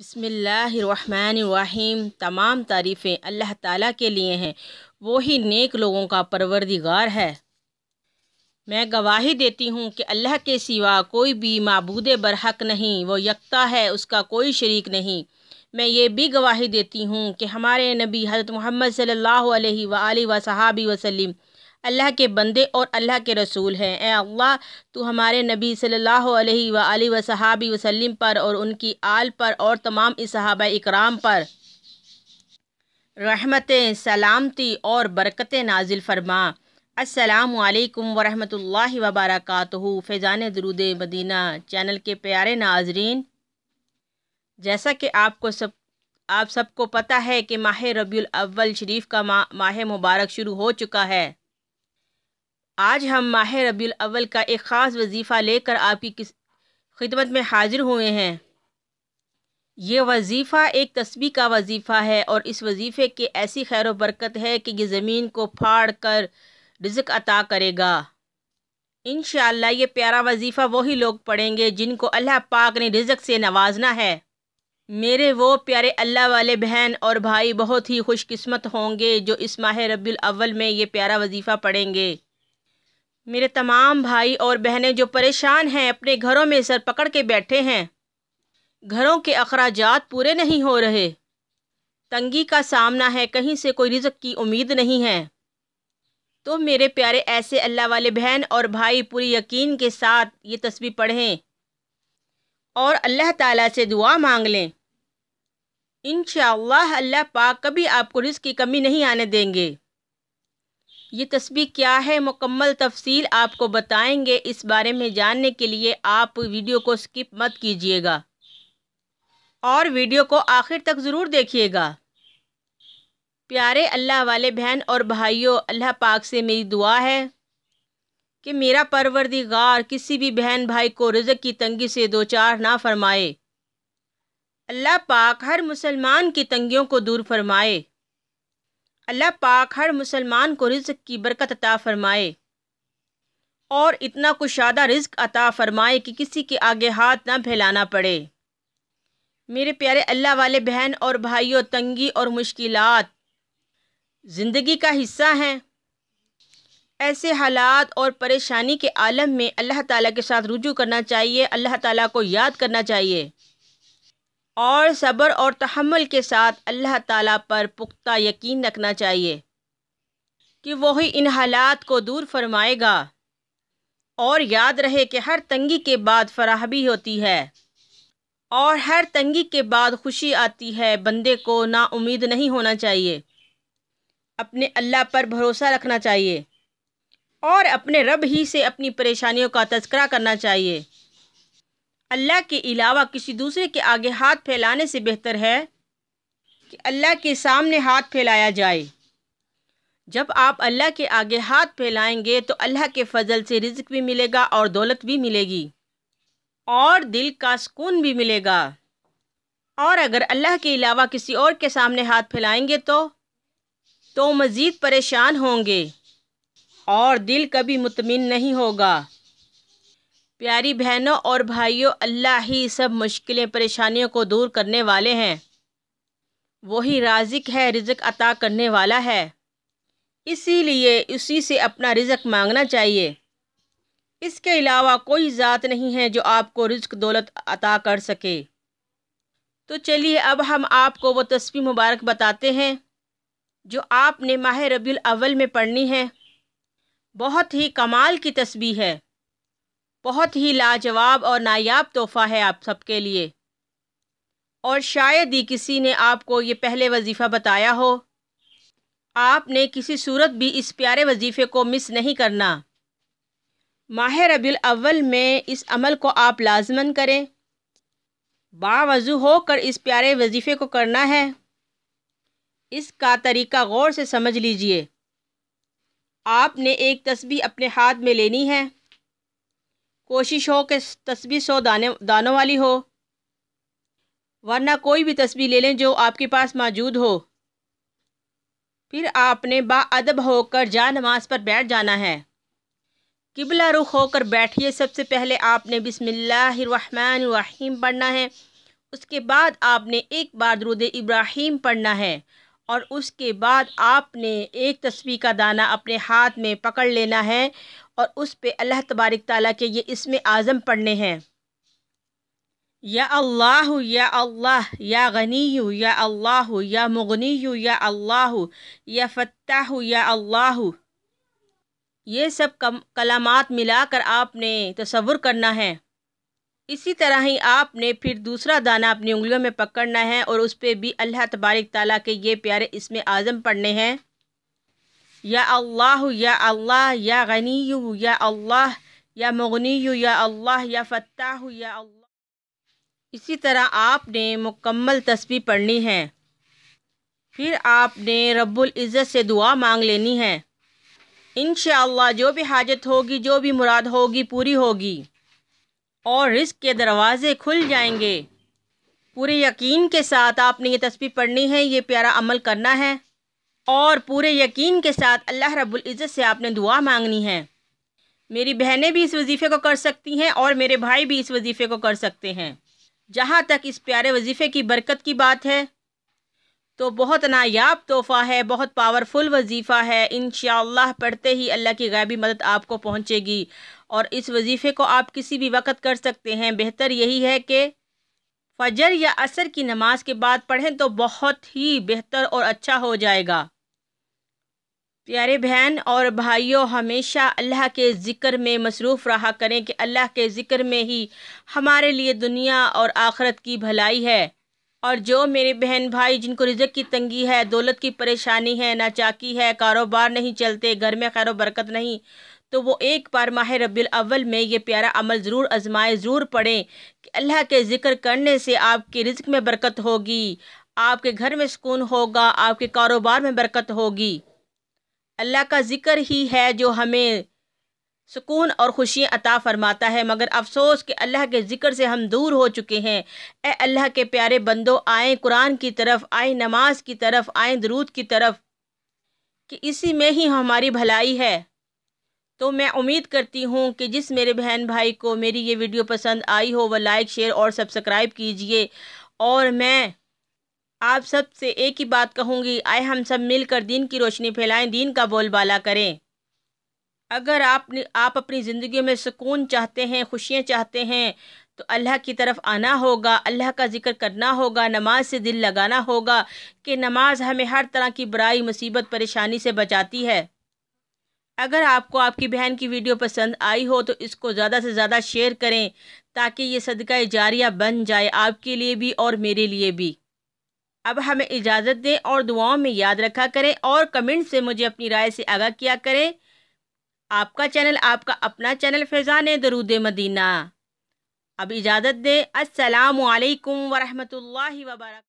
बसमिल्लाम तमाम तारीफ़ें अल्लाह ताला के लिए हैं वो ही नेक लोगों का परवरदिगार है मैं गवाही देती हूँ कि अल्लाह के सिवा कोई भी मबूद बरहक नहीं वो यकता है उसका कोई शरीक नहीं मैं ये भी गवाही देती हूँ कि हमारे नबी हज़रत मोहम्मद सल्ला अलैहि व अल्लाह के बंदे और अल्लाह के रसूल हैं ए अल्लाह तो हमारे नबी सल्लल्लाहु अलैहि व वसहाबी वसल्लम पर और उनकी आल पर और तमाम इसहाब इकराम पर रहमतें सलामती और बरकतें नाजिल फरमा असलकम वरहमल वबरक फ़ैज़ान दरूद मदीना चैनल के प्यारे नाजरीन जैसा कि आपको सब आप सबको पता है कि माह रबी अव्वल शरीफ का मा, माह मुबारक शुरू हो चुका है आज हम माह रबी अव्वल का एक ख़ास वजीफ़ा लेकर आपकी किस खिदमत में हाजिर हुए हैं ये वजीफ़ा एक तस्वीर का वजीफ़ा है और इस वजीफ़े के ऐसी खैर बरकत है कि ये ज़मीन को फाड़ कर रिजक अता करेगा इन ये प्यारा वजीफ़ा वही लोग पढ़ेंगे जिनको अल्लाह पाक ने रिजक से नवाजना है मेरे वो प्यारे अल्लाह वाले बहन और भाई बहुत ही खुशकस्मत होंगे जो इस माह रबी अव्वल में ये प्यारा वजीफ़ा पढ़ेंगे मेरे तमाम भाई और बहनें जो परेशान हैं अपने घरों में सर पकड़ के बैठे हैं घरों के अखराज पूरे नहीं हो रहे तंगी का सामना है कहीं से कोई रिजक की उम्मीद नहीं है तो मेरे प्यारे ऐसे अल्लाह वाले बहन और भाई पूरी यकीन के साथ ये तस्वीर पढ़ें और अल्लाह ताला से दुआ मांग लें इन अल्लाह पाक कभी आपको रिज़ की कमी नहीं आने देंगे ये तस्बी क्या है मुकम्मल तफसील आपको बताएंगे इस बारे में जानने के लिए आप वीडियो को स्किप मत कीजिएगा और वीडियो को आखिर तक ज़रूर देखिएगा प्यारे अल्लाह वाले बहन और भाइयों अल्लाह पाक से मेरी दुआ है कि मेरा परवरदिगार किसी भी बहन भाई को रज़ की तंगी से दो चार ना फरमाए अल्लाह पाक हर मुसलमान की तंगियों को दूर फरमाए अल्लाह पाक हर मुसलमान को रिज्क की बरकत अता फ़रमाए और इतना कुशादा रिज्क अता फ़रमाए कि किसी के आगे हाथ ना फैलाना पड़े मेरे प्यारे अल्लाह वाले बहन और भाइयों तंगी और मुश्किलात ज़िंदगी का हिस्सा हैं ऐसे हालात और परेशानी के आलम में अल्लाह ताला के साथ रुजू करना चाहिए अल्लाह ताला को याद करना चाहिए और सब्र और तहमल के साथ अल्लाह ताला पर पुख्ता यकीन रखना चाहिए कि वही इन हालात को दूर फरमाएगा और याद रहे कि हर तंगी के बाद फराहमी होती है और हर तंगी के बाद खुशी आती है बंदे को ना उम्मीद नहीं होना चाहिए अपने अल्लाह पर भरोसा रखना चाहिए और अपने रब ही से अपनी परेशानियों का तस्करा करना चाहिए अल्लाह के अलावा किसी दूसरे के आगे हाथ फैलाने से बेहतर है कि अल्लाह के सामने हाथ फैलाया जाए जब आप अल्लाह के आगे हाथ फैलाएंगे तो अल्लाह के फजल से रिज्क भी मिलेगा और दौलत भी मिलेगी और दिल का सुकून भी मिलेगा और अगर अल्लाह के अलावा किसी और के सामने हाथ फैलाएंगे तो तो मज़ीद परेशान होंगे और दिल कभी मुतमिन नहीं होगा प्यारी बहनों और भाइयों अल्लाह ही सब मुश्किलें परेशानियों को दूर करने वाले हैं वही राजिक है रिजक अता करने वाला है इसीलिए उसी से अपना रिजक मांगना चाहिए इसके अलावा कोई ज़ात नहीं है जो आपको रिज्क दौलत अता कर सके तो चलिए अब हम आपको वो तस्वीर मुबारक बताते हैं जो आपने माह रबी अव्वल में पढ़नी है बहुत ही कमाल की तस्वीर है बहुत ही लाजवाब और नायाब तोहफ़ा है आप सबके लिए और शायद ही किसी ने आपको ये पहले वजीफ़ा बताया हो आपने किसी सूरत भी इस प्यारे वजीफ़े को मिस नहीं करना माह रबील अव्वल में इस अमल को आप लाजमन करें बावजू होकर इस प्यारे वजीफ़े को करना है इसका तरीका गौर से समझ लीजिए आपने एक तस्बी अपने हाथ में लेनी है कोशिश हो कि तस्वीर सौ दाने दानों वाली हो वरना कोई भी तस्वीर ले लें जो आपके पास मौजूद हो फिर आपने बाअदब होकर जा नमाज पर बैठ जाना है किबला रुख होकर बैठिए सबसे पहले आपने बिसमीम पढ़ना है उसके बाद आपने एक बार दरुद इब्राहिम पढ़ना है और उसके बाद आपने एक तस्वीर का दाना अपने हाथ में पकड़ लेना है और उस पे अल्लाह तबारक ताला के ये इसमें आज़म पढ़ने हैं या अल्लाह या अल्लाह या गनी या अल्लाह या मुगनी या अल्लाह या फ़त्ताह या अल्लाह ये सब कम कलामात मिलाकर आपने तस्वुर करना है इसी तरह ही आपने फिर दूसरा दाना अपनी उंगलियों में पकड़ना है और उस पर भी अल्लाह तबारक ताला के ये प्यारे इसमें आज़म पढ़ने हैं या अल्लाह या अल्लाह या गनी या अल्लाह या मगनी या अल्लाह या फ़त्ताह या अल्लाह इसी तरह आपने मुकम्मल तस्वीर पढ़नी है फिर आपने रब्बुल इज़्ज़त से दुआ मांग लेनी है इन जो भी हाजत होगी जो भी मुराद होगी पूरी होगी और रिस्क के दरवाज़े खुल जाएंगे पूरे यकीन के साथ आपने ये तस्वीर पढ़नी है ये प्यारा अमल करना है और पूरे यकीन के साथ अल्लाह रब्बुल इज़्ज़त से आपने दुआ मांगनी है मेरी बहनें भी इस वजीफ़े को कर सकती हैं और मेरे भाई भी इस वजीफ़े को कर सकते हैं जहाँ तक इस प्यारे वजीफ़े की बरकत की बात है तो बहुत नायाब तोहफ़ा है बहुत पावरफुल वजीफ़ा है इन पढ़ते ही अल्लाह की गैबी मदद आपको पहुँचेगी और इस वजीफ़े को आप किसी भी वक्त कर सकते हैं बेहतर यही है कि फजर या असर की नमाज के बाद पढ़ें तो बहुत ही बेहतर और अच्छा हो जाएगा प्यारे बहन और भाइयों हमेशा अल्लाह के ज़िक्र में मसरूफ़ रहा करें कि अल्लाह के ज़िक्र में ही हमारे लिए दुनिया और आखरत की भलाई है और जो मेरे बहन भाई जिनको रिजक की तंगी है दौलत की परेशानी है नाचाकी है कारोबार नहीं चलते घर में खैर बरकत नहीं तो वो एक बार माह रबिल अव्वल में ये प्यारा अमल ज़रूर आजमाए ज़रूर पढ़ें कि अल्लाह के ज़िक्र करने से आपके रिज्क में बरकत होगी आपके घर में सुकून होगा आपके कारोबार में बरकत होगी अल्लाह का ज़िक्र ही है जो हमें सुकून और खुशियाँ अता फरमाता है मगर अफसोस कि अल्लाह के ज़िक्र से हम दूर हो चुके हैं ए अल्लाह के प्यारे बंदो आए कुरान की तरफ आए नमाज की तरफ आए दरूद की तरफ कि इसी में ही हमारी भलाई है तो मैं उम्मीद करती हूँ कि जिस मेरे बहन भाई को मेरी ये वीडियो पसंद आई हो वह लाइक शेयर और सब्सक्राइब कीजिए और मैं आप सब से एक ही बात कहूँगी आए हम सब मिलकर दिन की रोशनी फैलाएं दीन का बोलबाला करें अगर आप आप अपनी ज़िंदगी में सुकून चाहते हैं खुशियाँ चाहते हैं तो अल्लाह की तरफ आना होगा अल्लाह का जिक्र करना होगा नमाज से दिल लगाना होगा कि नमाज हमें हर तरह की बुराई मुसीबत परेशानी से बचाती है अगर आपको आपकी बहन की वीडियो पसंद आई हो तो इसको ज़्यादा से ज़्यादा शेयर करें ताकि ये सदका जारिया बन जाए आपके लिए भी और मेरे लिए भी अब हमें इजाज़त दें और दुआओं में याद रखा करें और कमेंट से मुझे अपनी राय से आगाह किया करें आपका चैनल आपका अपना चैनल फैज़ान दरूद मदीना अब इजाज़त दें असलकम वरहमल वबरक